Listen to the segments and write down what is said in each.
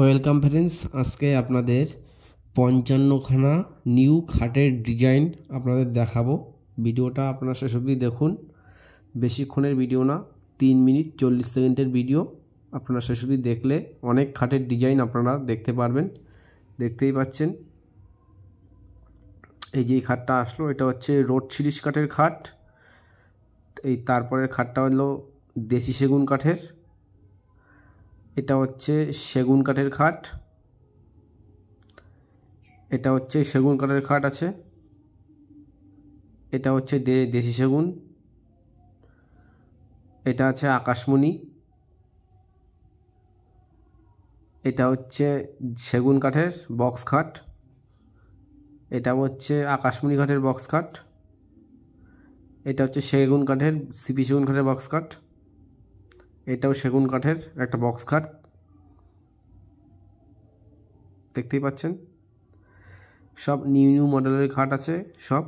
welcome friends আজকে আপনাদের পঞ্চান্নখানা new খাটের ডিজাইন আপনাদের দেখাবো ভিডিওটা আপনারা শেষ অবধি দেখুন বেশিক্ষণের ভিডিও না তিন মিনিট চল্লিশ সেকেন্ডের ভিডিও আপনারা শেষ অবধি দেখলে অনেক খাটের ডিজাইন আপনারা দেখতে পারবেন দেখতেই পাচ্ছেন এই যে খাটটা আসলো এটা হচ্ছে রোড সিরিজ কাঠের খাট এই তারপরের খাটটা হলো দেশি সেগুন কাঠের এটা হচ্ছে সেগুন কাঠের খাট এটা হচ্ছে সেগুন কাঠের খাট আছে এটা হচ্ছে দে দেশি সেগুন এটা আছে আকাশমণি এটা হচ্ছে সেগুন কাঠের বক্স খাট এটা হচ্ছে আকাশমণি কাঠের বক্স খাট এটা হচ্ছে সেগুন কাঠের সিপি সেগুন কাঠের বক্স কাঠ এটাও সেগুন কাঠের একটা বক্স খাট দেখতেই পাচ্ছেন সব নিউ নিউ মডেলের খাট আছে সব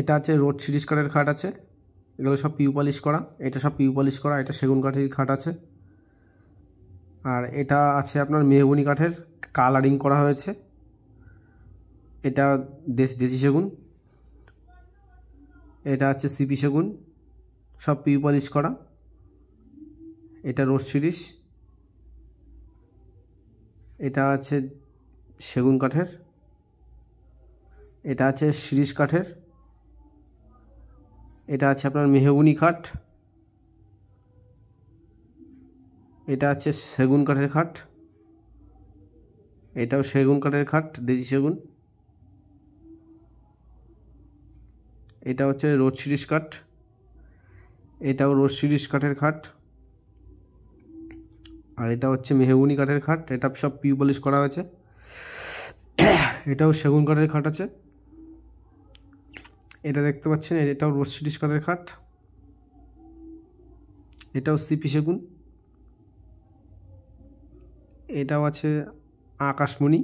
এটা আছে রোড সিরিজ কাঠের খাট আছে এগুলো সব পিউ পালিশ করা এটা সব পিউ পালিশ করা এটা সেগুন কাঠের খাট আছে আর এটা আছে আপনার মেহগুনি কাঠের কালারিং করা হয়েছে এটা দেশ দেশি সেগুন এটা হচ্ছে সিপি সেগুন সব পিউ পলিশ করা এটা রোড সিরিজ এটা আছে সেগুন কাঠের এটা আছে সিরিজ কাঠের এটা আছে আপনার মেহগুনি খাট এটা আছে সেগুন কাঠের খাট এটাও সেগুন কাঠের খাট দেশি সেগুন এটা হচ্ছে রোড সিরিজ কাঠ এটাও রোজ সিরিজ কাঠের খাট আর এটা হচ্ছে মেহগুনি কাঠের খাট এটা সব পিউ পলিশ করা হয়েছে এটাও সেগুন কাঠের খাট আছে এটা দেখতে পাচ্ছেন এটাও রোজ সিরিজ কাঠের খাট এটাও সিপি সেগুন এটাও আছে আকাশমণি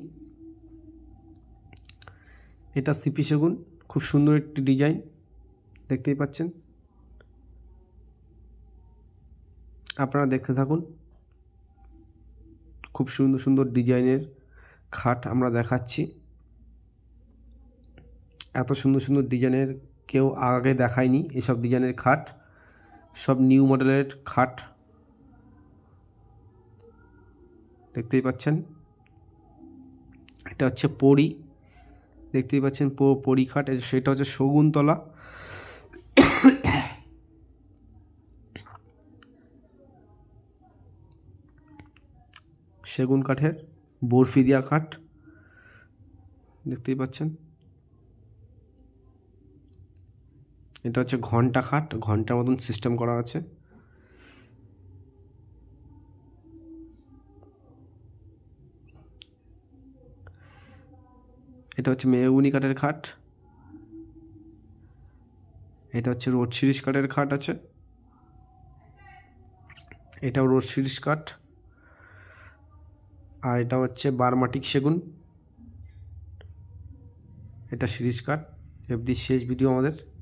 এটা সিপি সেগুন খুব সুন্দর একটি ডিজাইন দেখতেই পাচ্ছেন আপনারা দেখতে থাকুন খুব সুন্দর সুন্দর ডিজাইনের খাট আমরা দেখাচ্ছি এত সুন্দর সুন্দর ডিজাইনের কেউ আগে দেখায়নি এসব ডিজাইনের খাট সব নিউ মডেলের খাট দেখতেই পাচ্ছেন এটা হচ্ছে পড়ি দেখতেই পাচ্ছেন পরি খাট সেটা হচ্ছে শগুনতলা সেগুন কাঠের বরফি দিয়া কাঠ দেখতেই পাচ্ছেন এটা হচ্ছে ঘন্টা খাট ঘন্টার মতন সিস্টেম করা আছে এটা হচ্ছে মেয়েগুনি কাঠের খাট এটা হচ্ছে রোড সিরিজ কাঠের খাট আছে এটাও রোড সিরিজ কাঠ আর এটা হচ্ছে বারমাটিক সেগুন এটা সিরিজ কাট এফ শেষ ভিডিও আমাদের